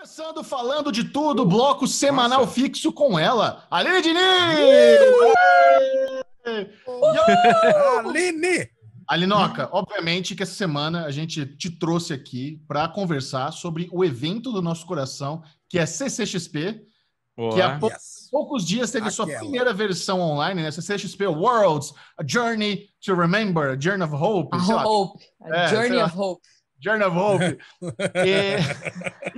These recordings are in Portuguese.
Começando falando de tudo, bloco semanal fixo com ela, Aline Diniz! Uh! Aline! Alinoca, obviamente que essa semana a gente te trouxe aqui para conversar sobre o evento do nosso coração, que é CCXP, que há pou yes. poucos dias teve Aquela. sua primeira versão online, né? CCXP Worlds, A Journey to Remember, a Journey of Hope. A hope. A é, Journey of Hope Jordan e, é,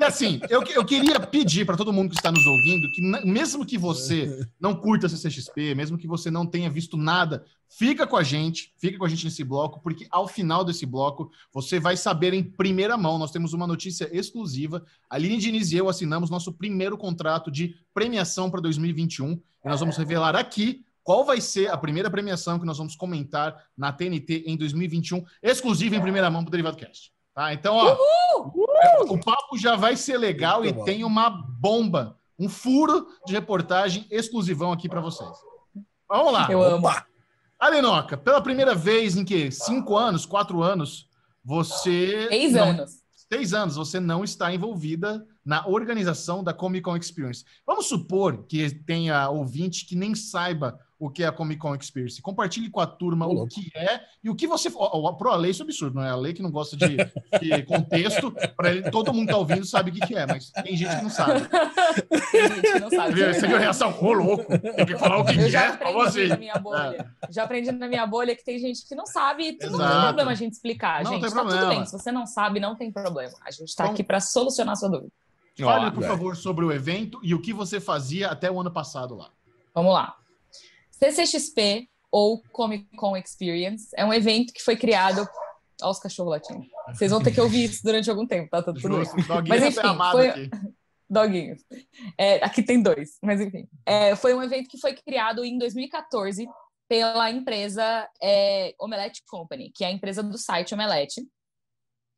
e, assim, eu, eu queria pedir para todo mundo que está nos ouvindo que, mesmo que você não curta CCXP, mesmo que você não tenha visto nada, fica com a gente, fica com a gente nesse bloco, porque ao final desse bloco você vai saber em primeira mão. Nós temos uma notícia exclusiva. A Aline Diniz e eu assinamos nosso primeiro contrato de premiação para 2021 e nós vamos revelar aqui qual vai ser a primeira premiação que nós vamos comentar na TNT em 2021, exclusiva em primeira mão para o Derivado Cast. Tá? Então, ó, Uhul! Uhul! o papo já vai ser legal Muito e bom. tem uma bomba, um furo de reportagem exclusivão aqui para vocês. Vamos lá. Eu amo. Alenoca, pela primeira vez em que cinco anos, quatro anos, você. Seis não, anos. Seis anos, você não está envolvida na organização da Comic Con Experience. Vamos supor que tenha ouvinte que nem saiba o que é a Comic Con Experience. Compartilhe com a turma o que é e o que você. Pro a lei isso é absurdo, não é? A lei que não gosta de, de contexto, para ele, todo mundo tá ouvindo sabe o que, que é, mas tem gente que não sabe. Tem gente que não sabe. Viu? É você viu a reação? Ô, louco, tem que falar o que, que é pra você. Assim? É. Já aprendi na minha bolha que tem gente que não sabe e não tem problema a gente explicar, não gente. Tem tá problema. tudo bem. Se você não sabe, não tem problema. A gente está então, aqui para solucionar a sua dúvida. Fale, por favor, sobre o evento e o que você fazia até o ano passado lá. Vamos lá. CCXP ou Comic Con Experience. É um evento que foi criado. Olha os cachorros latinos. Vocês vão ter que ouvir isso durante algum tempo, tá? tá tudo Justo, Mas tá enfim, foi... Aqui. Doguinhos. É, aqui tem dois, mas enfim. É, foi um evento que foi criado em 2014 pela empresa é, Omelette Company, que é a empresa do site Omelette.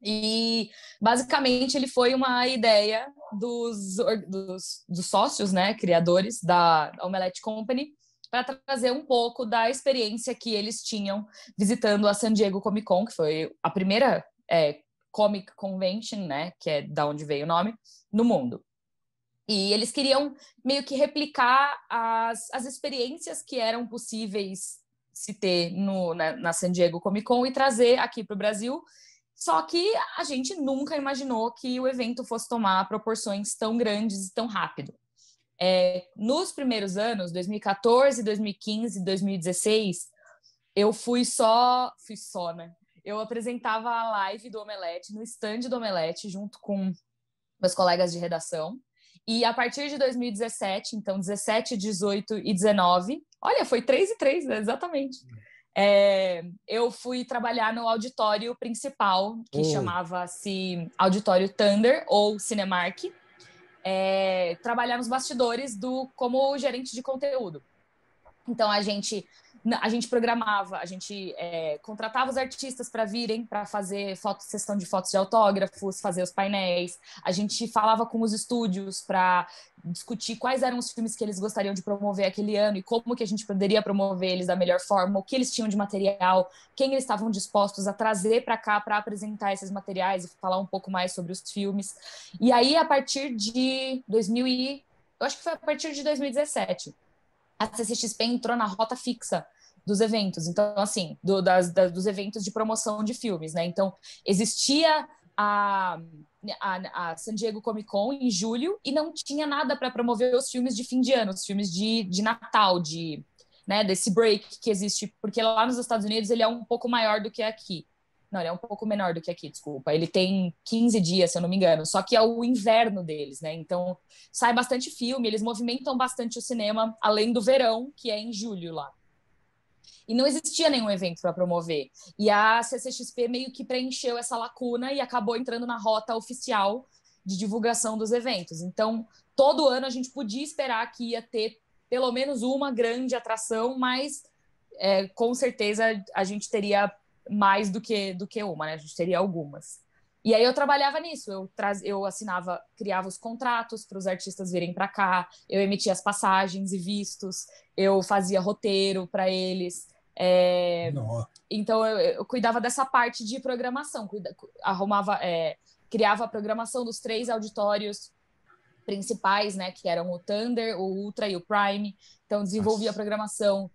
E basicamente ele foi uma ideia dos, dos, dos sócios, né, criadores da Omelette Company, para trazer um pouco da experiência que eles tinham visitando a San Diego Comic Con, que foi a primeira é, Comic Convention, né, que é da onde veio o nome, no mundo. E eles queriam meio que replicar as, as experiências que eram possíveis se ter no, na, na San Diego Comic Con e trazer aqui para o Brasil. Só que a gente nunca imaginou que o evento fosse tomar proporções tão grandes e tão rápido. É, nos primeiros anos, 2014, 2015, 2016, eu fui só, fui só, né? Eu apresentava a live do Omelete no stand do Omelete junto com meus colegas de redação. E a partir de 2017, então 17, 18 e 19, olha, foi 3 e 3, né? exatamente. É, eu fui trabalhar no auditório principal, que oh. chamava-se Auditório Thunder ou Cinemark é, trabalhar nos bastidores do como gerente de conteúdo. Então a gente a gente programava, a gente é, contratava os artistas para virem para fazer foto, sessão de fotos de autógrafos, fazer os painéis. A gente falava com os estúdios para discutir quais eram os filmes que eles gostariam de promover aquele ano e como que a gente poderia promover eles da melhor forma, o que eles tinham de material, quem eles estavam dispostos a trazer para cá para apresentar esses materiais e falar um pouco mais sobre os filmes. E aí, a partir de 2000 e... Eu acho que foi a partir de 2017 a CCXP entrou na rota fixa dos eventos, então assim, do, das, dos eventos de promoção de filmes, né? Então existia a, a, a, San Diego Comic Con em julho e não tinha nada para promover os filmes de fim de ano, os filmes de, de Natal, de né, desse break que existe, porque lá nos Estados Unidos ele é um pouco maior do que aqui. Não, ele é um pouco menor do que aqui, desculpa. Ele tem 15 dias, se eu não me engano. Só que é o inverno deles, né? Então sai bastante filme, eles movimentam bastante o cinema, além do verão, que é em julho lá. E não existia nenhum evento para promover. E a CCXP meio que preencheu essa lacuna e acabou entrando na rota oficial de divulgação dos eventos. Então, todo ano a gente podia esperar que ia ter pelo menos uma grande atração, mas é, com certeza a gente teria mais do que, do que uma, né? A gente teria algumas. E aí eu trabalhava nisso, eu, traz, eu assinava, criava os contratos para os artistas virem para cá, eu emitia as passagens e vistos, eu fazia roteiro para eles. É... Então eu, eu, cuidava dessa parte de programação, cuida, arrumava, é, criava a programação dos três auditórios principais, né? Que eram o Thunder, o Ultra e o Prime. Então desenvolvia Nossa. a programação,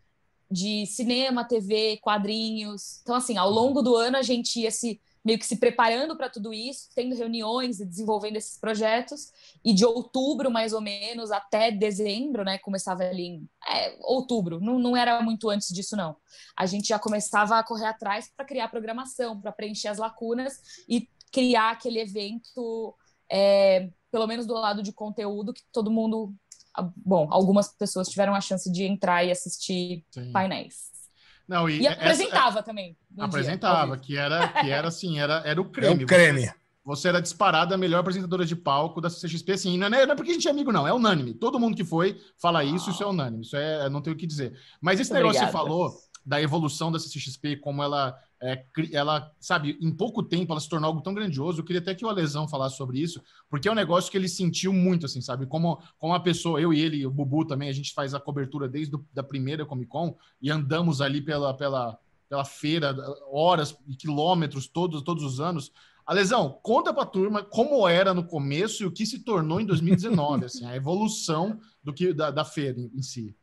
de cinema, TV, quadrinhos. Então, assim, ao uhum. longo do ano a gente ia se meio que se preparando para tudo isso, tendo reuniões e desenvolvendo esses projetos. E de outubro, mais ou menos, até dezembro, né? Começava ali em é, outubro, não, não era muito antes disso, não. A gente já começava a correr atrás para criar programação, para preencher as lacunas e criar aquele evento, é, pelo menos do lado de conteúdo, que todo mundo bom, algumas pessoas tiveram a chance de entrar e assistir Sim. painéis. Não, e, e apresentava essa, também. Um apresentava, dia, que era que era assim, era, era o é creme. É o creme. Você, você era disparada a melhor apresentadora de palco da CXP, assim, não é, não é, porque a gente é amigo, não, é unânime. Todo mundo que foi fala isso, ah. isso é unânime, isso é, não tem o que dizer. Mas esse Muito negócio obrigada. que você falou da evolução da CXP, como ela é, ela, sabe, em pouco tempo ela se tornou algo tão grandioso. Eu queria até que o Alesão falasse sobre isso, porque é um negócio que ele sentiu muito, assim, sabe? Como, como a pessoa, eu e ele, o Bubu também, a gente faz a cobertura desde a da primeira Comic Con e andamos ali pela, pela, pela feira, horas e quilômetros todos, todos os anos. Alesão, conta para a turma como era no começo e o que se tornou em 2019, assim, a evolução do que da, da feira em, em si.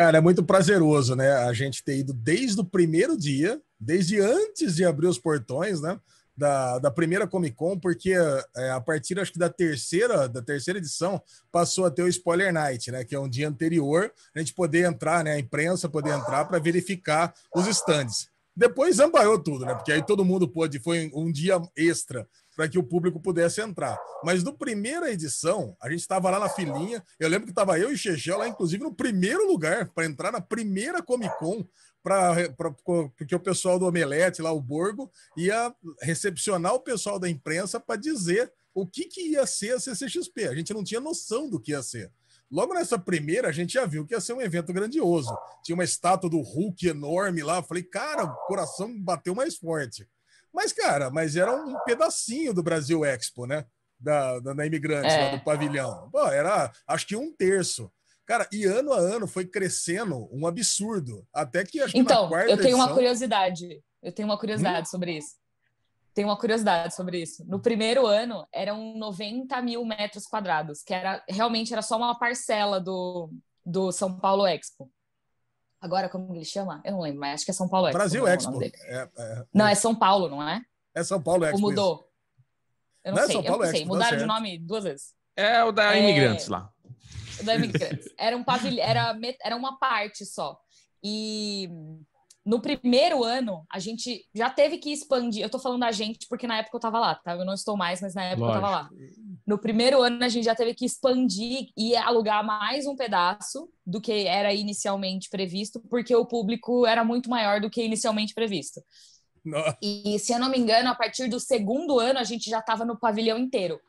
Cara, é muito prazeroso, né? A gente ter ido desde o primeiro dia, desde antes de abrir os portões, né? Da, da primeira Comic Con, porque é, a partir acho que da terceira da terceira edição passou a ter o Spoiler Night, né? Que é um dia anterior, a gente poder entrar, né? A imprensa poder entrar para verificar os stands. Depois ambaiou tudo, né? Porque aí todo mundo pôde, foi um dia extra para que o público pudesse entrar. Mas no primeira edição, a gente estava lá na filinha. Eu lembro que estava eu e Chegel lá, inclusive, no primeiro lugar, para entrar na primeira Comic Con, pra, pra, porque o pessoal do Omelete, lá, o Borgo, ia recepcionar o pessoal da imprensa para dizer o que, que ia ser a CCXP. A gente não tinha noção do que ia ser. Logo nessa primeira, a gente já viu que ia ser um evento grandioso. Tinha uma estátua do Hulk enorme lá. Falei, cara, o coração bateu mais forte. Mas, cara, mas era um pedacinho do Brasil Expo, né? Da, da, da é. lá do pavilhão. Pô, era, acho que um terço. Cara, e ano a ano foi crescendo um absurdo. Até que acho que então, na quarta eu tenho edição... uma curiosidade. Eu tenho uma curiosidade hum? sobre isso. Tenho uma curiosidade sobre isso. No primeiro ano, eram 90 mil metros quadrados, que era realmente era só uma parcela do, do São Paulo Expo. Agora, como ele chama? Eu não lembro, mas acho que é São Paulo Expo. Brasil não né, Expo. É, é, é, não, é São Paulo, não é? É São Paulo Expo. Ou mudou? Eu não, não é sei, São Paulo eu não sei. Expo, tá Mudaram de nome duas vezes. É o da é, Imigrantes lá. O da Imigrantes. Era, um pavil... era, met... era uma parte só. E no primeiro ano, a gente já teve que expandir. Eu tô falando da gente porque na época eu tava lá, tá? Eu não estou mais, mas na época Lógico. eu tava lá. No primeiro ano, a gente já teve que expandir e alugar mais um pedaço do que era inicialmente previsto, porque o público era muito maior do que inicialmente previsto. Nossa. E se eu não me engano, a partir do segundo ano, a gente já tava no pavilhão inteiro.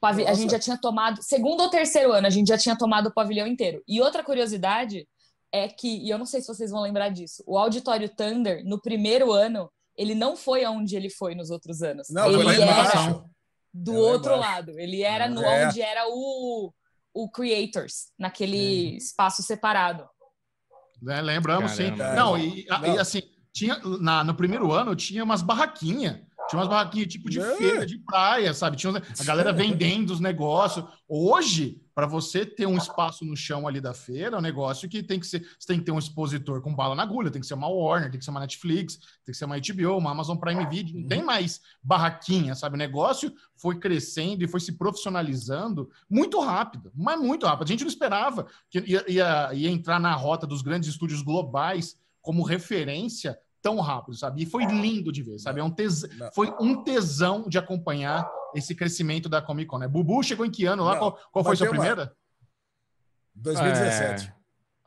Pavi... A gente já tinha tomado. Segundo ou terceiro ano, a gente já tinha tomado o pavilhão inteiro. E outra curiosidade é que, e eu não sei se vocês vão lembrar disso, o Auditório Thunder, no primeiro ano, ele não foi aonde ele foi nos outros anos. Não, ele foi era do eu outro lembro. lado. Ele era no é. onde era o, o Creators, naquele é. espaço separado. É, lembramos, Caramba. sim. Não, é. e, não. e assim, tinha, na, no primeiro ano tinha umas barraquinhas tinha umas barraquinhas tipo de é. feira de praia, sabe? Tinha a galera vendendo os negócios. Hoje, para você ter um espaço no chão ali da feira, é um negócio que tem que ser. Você tem que ter um expositor com bala na agulha, tem que ser uma Warner, tem que ser uma Netflix, tem que ser uma HBO, uma Amazon Prime uhum. Video. Não tem mais barraquinha, sabe? O negócio foi crescendo e foi se profissionalizando muito rápido, mas muito rápido. A gente não esperava que ia, ia, ia entrar na rota dos grandes estúdios globais como referência tão rápido, sabe? E foi é. lindo de ver, sabe? É um tesão, foi um tesão de acompanhar esse crescimento da Comic Con, né? Bubu chegou em que ano lá? Não, qual, qual foi sua primeira? 2017. É...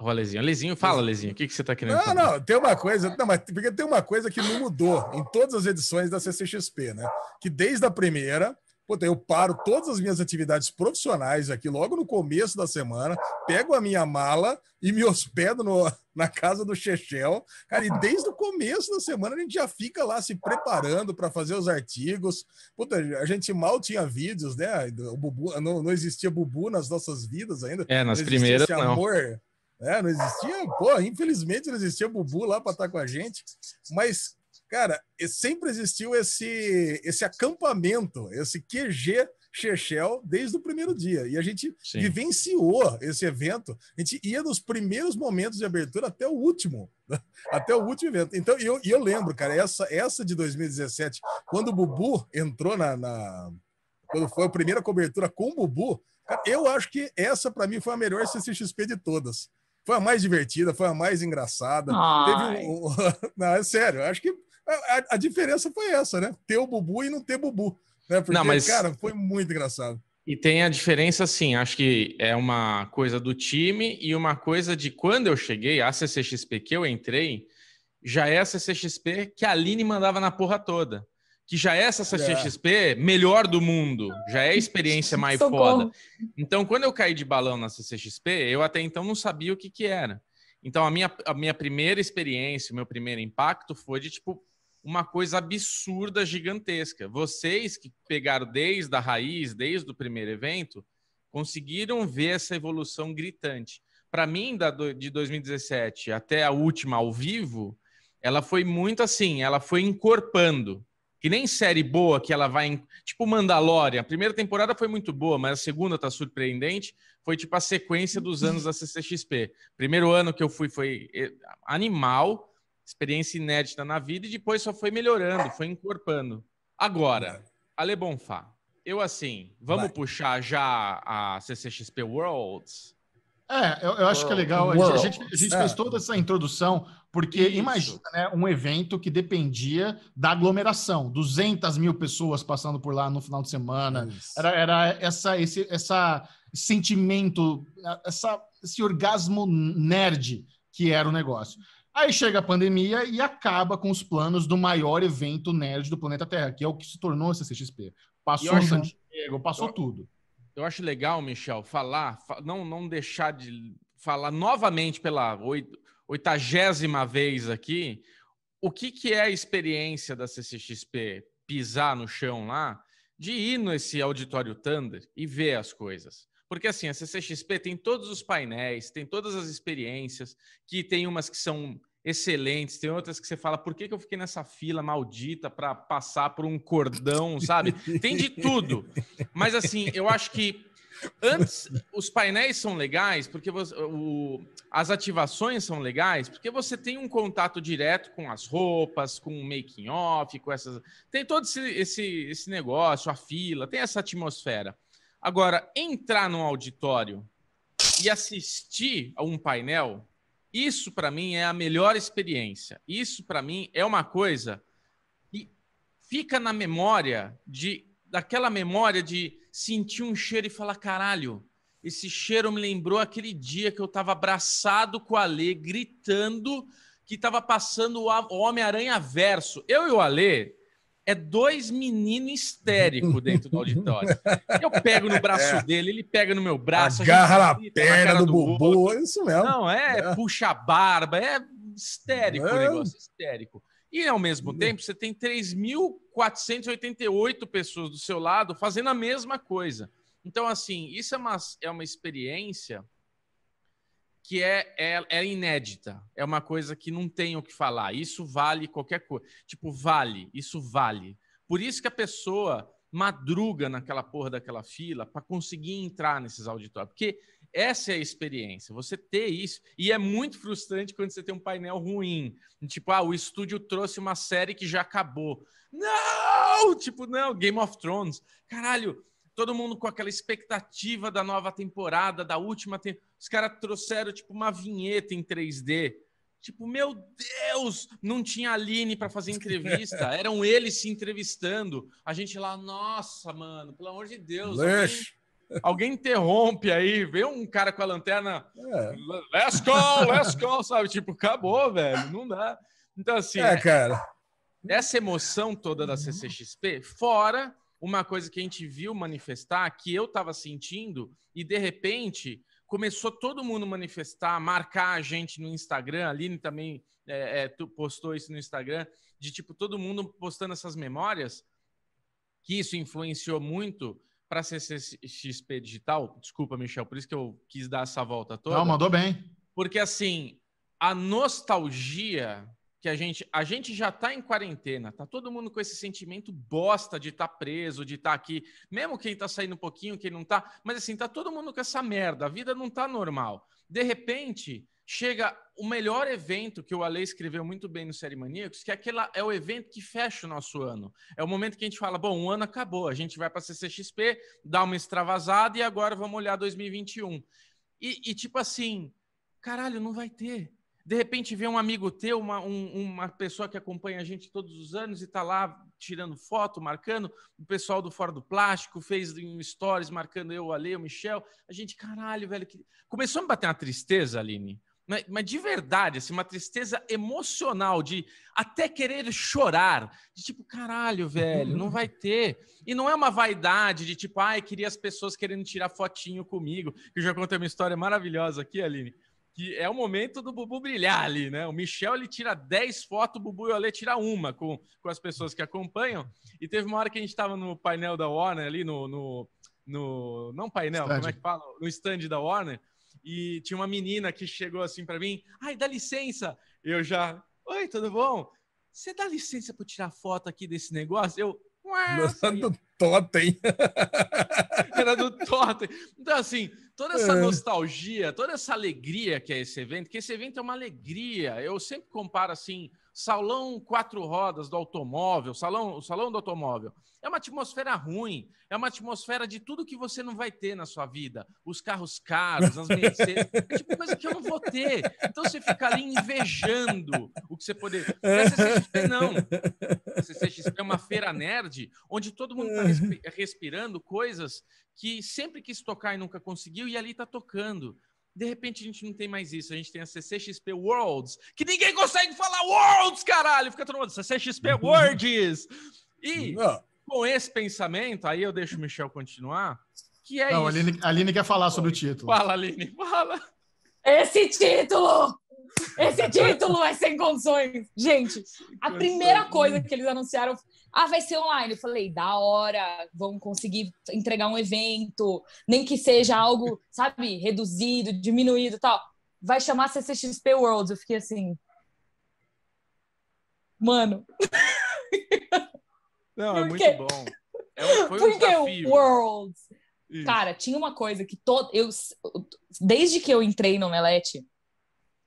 Ó, Lezinho. Lezinho, fala, Lezinho. O que, que você está querendo Não, falar? não, tem uma coisa... Não, mas porque tem uma coisa que não mudou em todas as edições da CCXP, né? Que desde a primeira Puta, então eu paro todas as minhas atividades profissionais aqui logo no começo da semana, pego a minha mala e me hospedo no, na casa do Chechel. Cara, e desde o começo da semana a gente já fica lá se preparando para fazer os artigos. Puta, a gente mal tinha vídeos, né? O Bubu, não, não existia Bubu nas nossas vidas ainda. É, nas não primeiras amor, não. É, não existia, pô, infelizmente não existia Bubu lá para estar com a gente. Mas, Cara, sempre existiu esse, esse acampamento, esse QG Chechel desde o primeiro dia. E a gente Sim. vivenciou esse evento. A gente ia dos primeiros momentos de abertura até o último. Né? Até o último evento. Então, eu, eu lembro, cara, essa, essa de 2017, quando o Bubu entrou na, na Quando foi a primeira cobertura com o Bubu, cara, eu acho que essa, para mim, foi a melhor CCXP de todas. Foi a mais divertida, foi a mais engraçada. Teve um... Não, é sério, acho que a, a, diferença foi essa, né? Ter o Bubu e não ter Bubu. Né? Porque, não, mas... cara, foi muito engraçado. E tem a diferença, assim, acho que é uma coisa do time e uma coisa de quando eu cheguei, a CCXP que eu entrei, já é a CCXP que a Aline mandava na porra toda. Que já é essa CCXP é. melhor do mundo, já é a experiência mais Socorro. foda. Então, quando eu caí de balão na CCXP, eu até então não sabia o que que era. Então, a minha, a minha primeira experiência, o meu primeiro impacto foi de tipo, uma coisa absurda, gigantesca. Vocês que pegaram desde a raiz, desde o primeiro evento, conseguiram ver essa evolução gritante. Para mim, da, de 2017 até a última ao vivo, ela foi muito assim, ela foi encorpando. Que nem série boa que ela vai. Tipo Mandalorian. A primeira temporada foi muito boa, mas a segunda tá surpreendente. Foi tipo a sequência dos anos da CCXP. Primeiro ano que eu fui foi eh, animal experiência inédita na vida e depois só foi melhorando, foi encorpando. Agora, Ale Bonfá, eu assim, vamos Vai. puxar já a CCXP Worlds? É, eu, eu acho que é legal. A gente, a gente é. fez toda essa introdução, porque Isso. imagina né, um evento que dependia da aglomeração, 200 mil pessoas passando por lá no final de semana. Isso. Era, era essa, esse essa sentimento, essa, esse orgasmo nerd que era o negócio. Aí chega a pandemia e acaba com os planos do maior evento nerd do planeta Terra, que é o que se tornou a CCXP. Passou o San Diego, passou eu... tudo. Eu acho legal, Michel, falar, não, não deixar de falar novamente pela oitagésima vez aqui, o que, que é a experiência da CCXP pisar no chão lá, de ir nesse auditório Thunder e ver as coisas. Porque assim, a CCXP tem todos os painéis, tem todas as experiências, que tem umas que são excelentes, tem outras que você fala, por que, que eu fiquei nessa fila maldita para passar por um cordão, sabe? Tem de tudo. Mas assim, eu acho que antes os painéis são legais, porque você, o, as ativações são legais, porque você tem um contato direto com as roupas, com o making off, com essas. Tem todo esse, esse, esse negócio, a fila, tem essa atmosfera. Agora, entrar num auditório e assistir a um painel, isso para mim é a melhor experiência. Isso para mim é uma coisa que fica na memória de daquela memória de sentir um cheiro e falar caralho, esse cheiro me lembrou aquele dia que eu estava abraçado com o Ale gritando que estava passando o Homem-Aranha verso. Eu e o Ale, é dois meninos histéricos dentro do auditório. Eu pego no braço é. dele, ele pega no meu braço. Agarra a, gente, a perna do, do bumbum, é isso mesmo. Não, é, é, puxa a barba, é histérico é. o negócio, histérico. E ao mesmo hum. tempo, você tem 3.488 pessoas do seu lado fazendo a mesma coisa. Então, assim, isso é uma, é uma experiência que é, é, é, inédita, é uma coisa que não tem o que falar. Isso vale qualquer coisa. Tipo, vale, isso vale. Por isso que a pessoa madruga naquela porra daquela fila para conseguir entrar nesses auditórios. Porque essa é a experiência, você ter isso. E é muito frustrante quando você tem um painel ruim. Tipo, ah, o estúdio trouxe uma série que já acabou. Não! Tipo, não, Game of Thrones. Caralho, todo mundo com aquela expectativa da nova temporada, da última temporada. Os caras trouxeram, tipo, uma vinheta em 3D. Tipo, meu Deus, não tinha Aline para fazer entrevista. Eram eles se entrevistando. A gente lá, nossa, mano, pelo amor de Deus. Alguém, alguém interrompe aí, vê um cara com a lanterna. É. Let's go, let's go, sabe? Tipo, acabou, velho. Não dá. Então, assim. É, cara. Essa emoção toda da CCXP, fora uma coisa que a gente viu manifestar, que eu estava sentindo, e de repente começou todo mundo manifestar, marcar a gente no Instagram. A Aline também é, é, postou isso no Instagram, de tipo, todo mundo postando essas memórias, que isso influenciou muito para a CCXP Digital. Desculpa, Michel, por isso que eu quis dar essa volta toda. Não, mandou bem. Porque assim, a nostalgia que a gente, a gente já está em quarentena, tá todo mundo com esse sentimento bosta de estar tá preso, de estar tá aqui, mesmo quem está saindo um pouquinho, quem não está, mas assim, tá todo mundo com essa merda, a vida não está normal. De repente, chega o melhor evento que o Ale escreveu muito bem no Série Maníacos, que é, aquela, é o evento que fecha o nosso ano. É o momento que a gente fala, bom, o ano acabou, a gente vai para CCXP, dá uma extravasada e agora vamos olhar 2021. e, e tipo assim, caralho, não vai ter de repente vê um amigo teu, uma, um, uma pessoa que acompanha a gente todos os anos e está lá tirando foto, marcando, o pessoal do Fora do Plástico fez um stories marcando eu, o Ale, o Michel. A gente, caralho, velho. Que... Começou a me bater uma tristeza, Aline. Mas, né, mas de verdade, assim, uma tristeza emocional de até querer chorar, de tipo, caralho, velho, não vai ter. E não é uma vaidade de tipo, ai, queria as pessoas querendo tirar fotinho comigo, que eu já contei uma história maravilhosa aqui, Aline, que é o momento do Bubu brilhar ali, né? O Michel ele tira 10 fotos, o Bubu e o Ale tira uma com, com as pessoas que acompanham. E teve uma hora que a gente estava no painel da Warner ali, no, no, no não painel, stand. como é que fala? No stand da Warner. E tinha uma menina que chegou assim para mim, ai, dá licença. Eu já, oi, tudo bom? Você dá licença para tirar foto aqui desse negócio? Eu, Nossa, do Totem. Era do Totem. Então, assim, toda é. essa é. nostalgia, toda essa alegria que é esse evento, que esse evento é uma alegria. Eu sempre comparo assim salão quatro rodas do automóvel, salão, o salão do automóvel. É uma atmosfera ruim, é uma atmosfera de tudo que você não vai ter na sua vida. Os carros caros, as Mercedes, é tipo coisa que eu não vou ter. Então você fica ali invejando o que você poder. CCXP não. A é CCXP é uma feira nerd onde todo mundo está respirando coisas que sempre quis tocar e nunca conseguiu e ali está tocando. De repente a gente não tem mais isso. A gente tem a CCXP Worlds, que ninguém consegue falar Worlds, caralho! Fica todo mundo CCXP Worlds! E com esse pensamento, aí eu deixo o Michel continuar, que é não, isso. A Aline, a Aline quer falar sobre o título. Fala, Aline, fala! Esse título! Esse título é sem condições. Gente, a primeira coisa que eles anunciaram. Ah, vai ser online. Eu falei, da hora, vão conseguir entregar um evento, nem que seja algo, sabe, reduzido, diminuído e tal. Vai chamar CCXP Worlds. Eu fiquei assim. Mano. Não, é muito bom. É um, foi um desafio. Worlds. Isso. Cara, tinha uma coisa que todo. Eu, desde que eu entrei no Melete,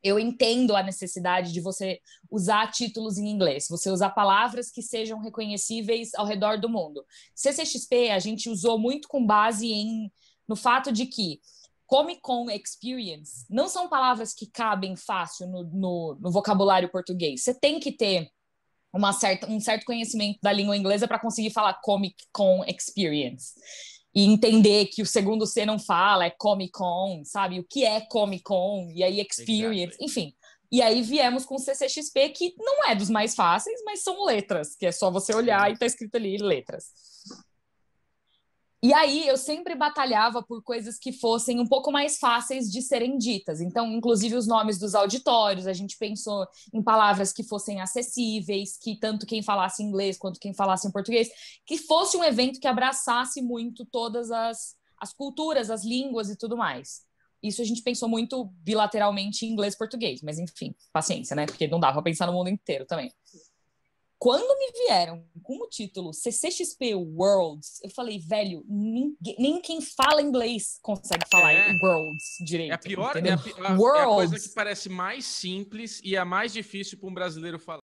eu entendo a necessidade de você usar títulos em inglês, você usar palavras que sejam reconhecíveis ao redor do mundo. CCXP a gente usou muito com base em no fato de que Comic Con Experience não são palavras que cabem fácil no, no, no vocabulário português. Você tem que ter uma certa, um certo conhecimento da língua inglesa para conseguir falar Comic Con Experience e entender que o segundo C não fala, é Comic Con, sabe? O que é Comic Con, e aí Experience, enfim. E aí viemos com o CCXP, que não é dos mais fáceis, mas são letras, que é só você olhar Sim. e tá escrito ali letras. E aí eu sempre batalhava por coisas que fossem um pouco mais fáceis de serem ditas. Então, inclusive os nomes dos auditórios, a gente pensou em palavras que fossem acessíveis, que tanto quem falasse inglês quanto quem falasse em português, que fosse um evento que abraçasse muito todas as, as culturas, as línguas e tudo mais. Isso a gente pensou muito bilateralmente em inglês e português, mas enfim, paciência, né? Porque não dá para pensar no mundo inteiro também. Quando me vieram com o título CCXP Worlds, eu falei, velho, ninguém, nem quem fala inglês consegue falar é. Worlds direito. É a pior, é a, a, é a coisa que parece mais simples e é a mais difícil para um brasileiro falar.